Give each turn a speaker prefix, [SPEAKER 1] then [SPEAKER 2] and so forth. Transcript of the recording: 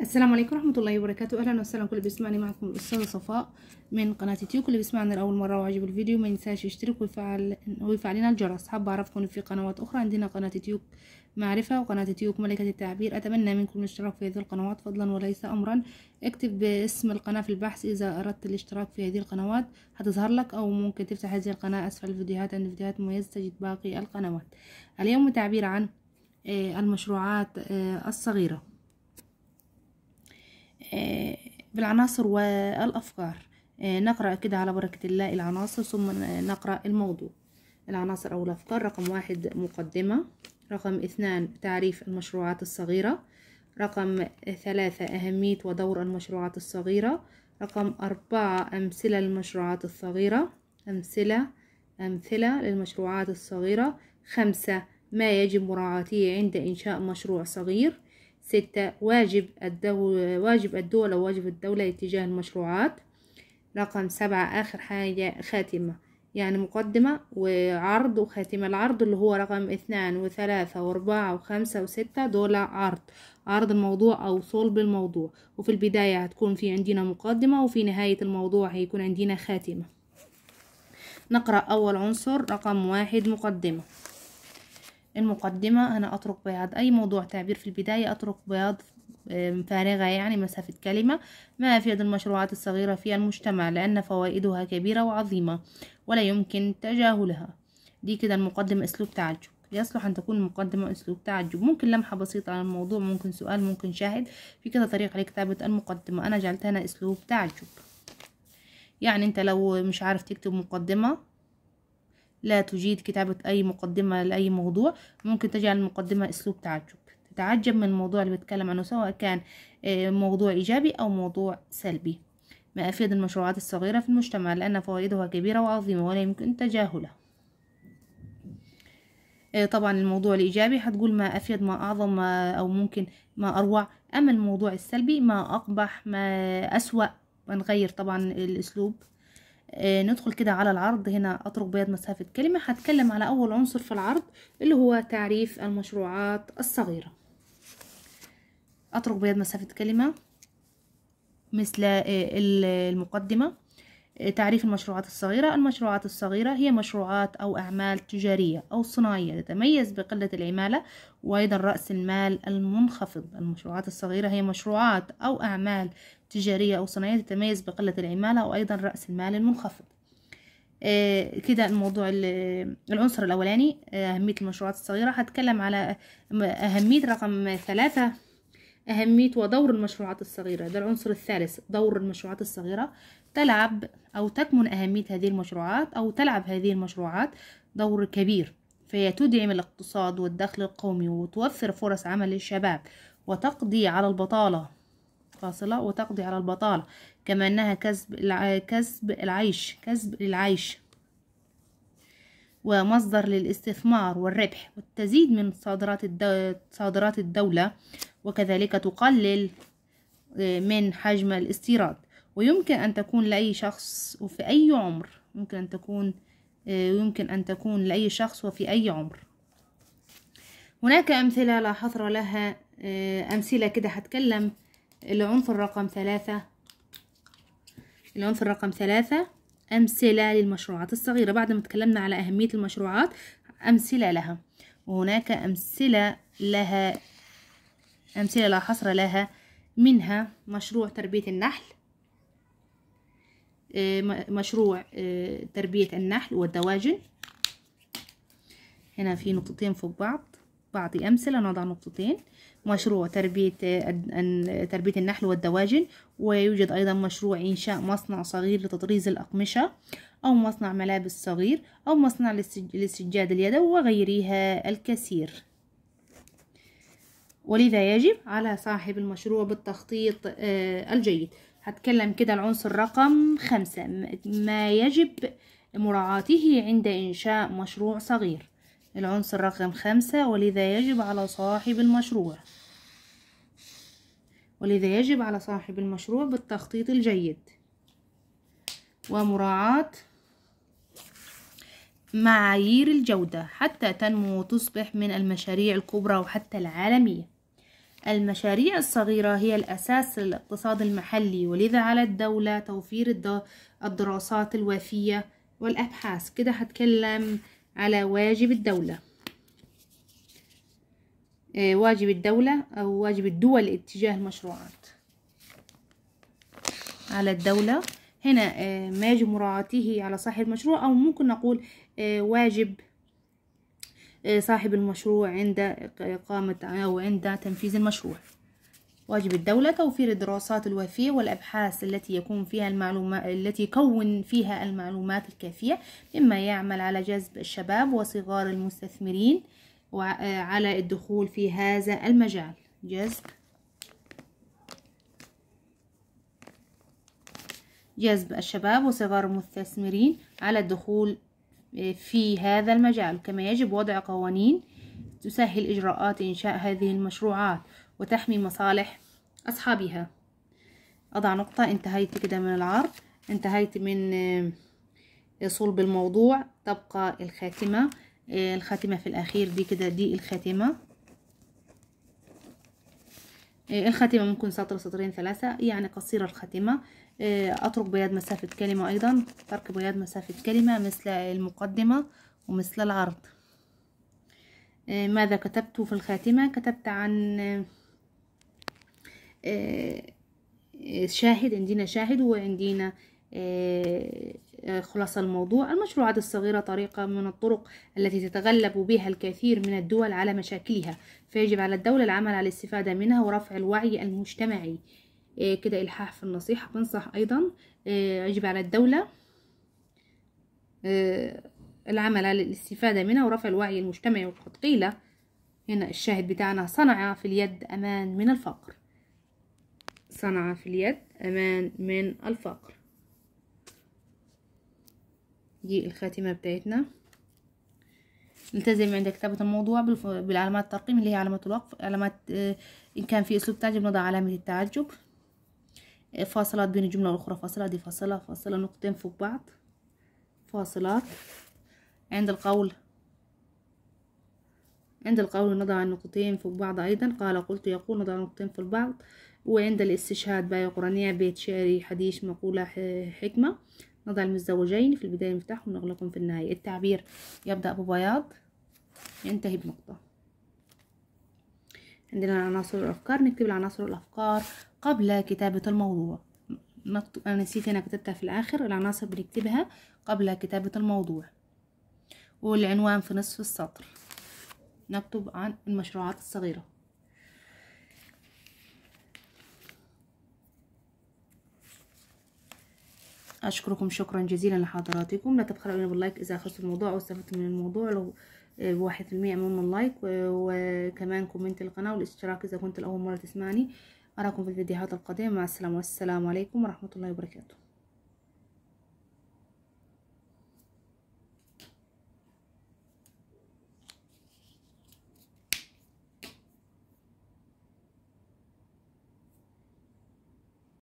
[SPEAKER 1] السلام عليكم ورحمة الله وبركاته أهلا وسهلا كل بيسمعني معكم الأستاذة صفاء من قناة يوتيوب كل بيسمعنا لأول مرة وعجب الفيديو ما ينساش يشترك ويفعل ويفعل لنا الجرس حابة أعرفكم في قنوات أخرى عندنا قناة يوتيوب معرفة وقناة يوتيوب ملكة التعبير أتمنى منكم الاشتراك في هذه القنوات فضلا وليس أمرا اكتب اسم القناة في البحث إذا أردت الاشتراك في هذه القنوات هتظهر لك أو ممكن تفتح هذه القناة أسفل الفيديوهات عند فيديوهات مميزة تجد باقي القنوات اليوم تعبير عن آه، المشروعات آه، الصغيرة بالعناصر والأفكار آه، نقرأ كده على بركة الله العناصر ثم نقرأ الموضوع العناصر أو الأفكار رقم واحد مقدمة رقم اثنان تعريف المشروعات الصغيرة رقم ثلاثة أهمية ودور المشروعات الصغيرة رقم أربعة أمثلة للمشروعات الصغيرة أمثلة أمثلة للمشروعات الصغيرة خمسة ما يجب مراعاته عند إنشاء مشروع صغير ستة واجب الدولة واجب الدولة واجب الدولة اتجاه المشروعات رقم سبعة آخر حاجة خاتمة يعني مقدمة وعرض وخاتمة العرض اللي هو رقم اثنان وثلاثة واربعة وخمسة وستة دول عرض عرض الموضوع أو صلب الموضوع وفي البداية هتكون في عندنا مقدمة وفي نهاية الموضوع هيكون عندنا خاتمة نقرأ أول عنصر رقم واحد مقدمة المقدمة أنا أترك بياض أي موضوع تعبير في البداية أترك بياض فارغة يعني مسافة كلمة ما أفيد المشروعات الصغيرة في المجتمع لأن فوائدها كبيرة وعظيمة ولا يمكن تجاهلها دي كده المقدمة أسلوب تعجب يصلح أن تكون المقدمة أسلوب تعجب ممكن لمحة بسيطة عن الموضوع ممكن سؤال ممكن شاهد في كده طريقة لكتابة المقدمة أنا جعلتها أنا أسلوب تعجب يعني أنت لو مش عارف تكتب مقدمة لا تجيد كتابة أي مقدمة لأي موضوع ممكن تجعل المقدمة أسلوب تعجب تتعجب من الموضوع اللي بتكلم عنه سواء كان آه، موضوع إيجابي أو موضوع سلبي ما أفيد المشروعات الصغيرة في المجتمع لأن فوائدها كبيرة وعظيمة ولا يمكن تجاهلها آه، طبعا الموضوع الإيجابي هتقول ما أفيد ما أعظم ما أو ممكن ما أروع أما الموضوع السلبي ما أقبح ما أسوأ ونغير طبعا الأسلوب آه، ندخل كده على العرض هنا أطرق بياض مسافة كلمة هتكلم على أول عنصر في العرض اللي هو تعريف المشروعات الصغيرة أطرق بياض مسافة كلمة مثل آه، المقدمة آه، تعريف المشروعات الصغيرة المشروعات الصغيرة هي مشروعات أو أعمال تجارية أو صناعية تتميز بقلة العمالة وأيضا رأس المال المنخفض المشروعات الصغيرة هي مشروعات أو أعمال تجارية أو صناعية تتميز بقلة العمالة وأيضا رأس المال المنخفض آه، كده الموضوع العنصر الأولاني آه، أهمية المشروعات الصغيرة هتكلم على أهمية رقم ثلاثة أهمية ودور المشروعات الصغيرة ده العنصر الثالث دور المشروعات الصغيرة تلعب أو تكمن أهمية هذه المشروعات أو تلعب هذه المشروعات دور كبير فهي تدعم الاقتصاد والدخل القومي وتوفر فرص عمل للشباب وتقضي على البطالة فاصلة وتقضي على البطالة كما أنها كسب كسب العيش كسب للعيش ومصدر للاستثمار والربح وتزيد من صادرات صادرات الدولة وكذلك تقلل آه، من حجم الاستيراد ويمكن أن تكون لأي شخص وفي أي عمر ممكن أن تكون آه، يمكن أن تكون لأي شخص وفي أي عمر هناك أمثلة لا حصر لها آه، أمثلة كده هتكلم العنصر رقم ثلاثة العنصر رقم ثلاثة أمثلة للمشروعات الصغيرة بعد ما تكلمنا على أهمية المشروعات أمثلة لها وهناك أمثلة لها أمثلة لا حصر لها منها مشروع تربية النحل آه، مشروع آه، تربية النحل والدواجن هنا في نقطتين فوق بعض بعض أمثلة نضع نقطتين مشروع تربية تربية النحل والدواجن ويوجد أيضا مشروع إنشاء مصنع صغير لتطريز الأقمشة أو مصنع ملابس صغير أو مصنع للسجاد اليدوي وغيرها الكثير ولذا يجب على صاحب المشروع بالتخطيط آه، الجيد هتكلم كده العنصر رقم خمسة ما يجب مراعاته عند إنشاء مشروع صغير العنصر رقم خمسة ولذا يجب على صاحب المشروع ولذا يجب على صاحب المشروع بالتخطيط الجيد ومراعاة معايير الجودة حتى تنمو وتصبح من المشاريع الكبرى وحتى العالمية المشاريع الصغيرة هي الأساس للاقتصاد المحلي ولذا على الدولة توفير الدراسات الوافية والأبحاث كده هتكلم على واجب الدولة آه، واجب الدولة أو واجب الدول اتجاه المشروعات على الدولة هنا آه، ما يجب مراعاته على صاحب المشروع أو ممكن نقول آه، واجب صاحب المشروع عند إقامة أو عند تنفيذ المشروع واجب الدولة توفير الدراسات الوافية والأبحاث التي يكون فيها المعلومات التي يكون فيها المعلومات الكافية مما يعمل على جذب الشباب وصغار المستثمرين آه، على الدخول في هذا المجال جذب جذب الشباب وصغار المستثمرين على الدخول آه، في هذا المجال كما يجب وضع قوانين تسهل إجراءات إنشاء هذه المشروعات وتحمي مصالح أصحابها أضع نقطة انتهيت كده من العرض انتهيت من آه، صلب الموضوع تبقى الخاتمة آه، الخاتمة في الأخير دي كده دي الخاتمة آه، الخاتمة ممكن سطر سطرين ثلاثة يعني قصيرة الخاتمة أترك بياض مسافة كلمة أيضا ترك بياض مسافة كلمة مثل المقدمة ومثل العرض ماذا كتبت في الخاتمة كتبت عن آه، آه، شاهد عندنا شاهد وعندنا آه، خلاصة الموضوع المشروعات الصغيرة طريقة من الطرق التي تتغلب بها الكثير من الدول على مشاكلها فيجب على الدولة العمل على الاستفادة منها ورفع الوعي المجتمعي كده إلحاح في النصيحة بنصح أيضا يجب على الدولة العمل على الاستفادة منها ورفع الوعي المجتمعي وقد قيل هنا الشاهد بتاعنا صنع في اليد أمان من الفقر صنع في اليد أمان من الفقر دي الخاتمة بتاعتنا التزم عند كتابة الموضوع بالعلامات الترقيم اللي هي علامات الوقف علامات آه، إن كان في أسلوب تعجب نضع علامة التعجب آه، فاصلات بين الجملة والأخرى فاصلة دي فاصلة فاصلة نقطتين فوق بعض فاصلات عند القول عند القول نضع النقطتين في بعض أيضا قال قلت يقول نضع النقطتين في بعض وعند الاستشهاد باية قرانية بيت شعري حديث مقولة حكمة نضع المزدوجين في البداية مفتاح ونغلقهم في النهاية التعبير يبدأ ببياض ينتهي بنقطة عندنا عناصر الأفكار نكتب العناصر الأفكار قبل كتابة الموضوع مكتوب أنا نسيت أنا كتبتها في الآخر العناصر بنكتبها قبل كتابة الموضوع والعنوان في نصف السطر نكتب عن المشروعات الصغيرة أشكركم شكرا جزيلا لحضراتكم لا تبخلوا علينا باللايك إذا أخذتوا الموضوع أو واستفدتوا من الموضوع لو بواحد آه، في المية من اللايك وكمان كومنت القناة والاشتراك إذا كنت الأول مرة تسمعني أراكم في الفيديوهات القادمة مع السلامة والسلام عليكم ورحمة الله وبركاته